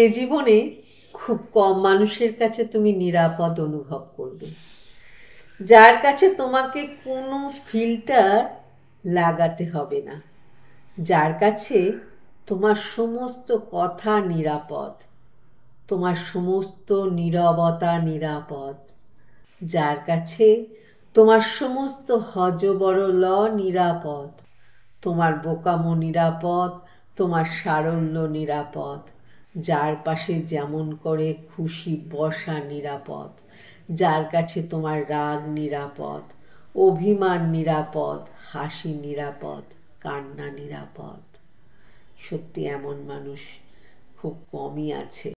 এ জীবনে খুব কম মানুষের কাছে তুমি নিরাপদ অনুভব করবে যার কাছে তোমাকে কোনো ফিল্টার লাগাতে হবে না যার কাছে তোমার সমস্ত কথা নিরাপদ তোমার সমস্ত নিরবতা নিরাপদ যার কাছে তোমার সমস্ত ল নিরাপদ তোমার বোকামো নিরাপদ তোমার সারল্য নিরাপদ যার পাশে যেমন করে খুশি বসা নিরাপদ যার কাছে তোমার রাগ নিরাপদ অভিমান নিরাপদ হাসি নিরাপদ কান্না নিরাপদ সত্যি এমন মানুষ খুব কমই আছে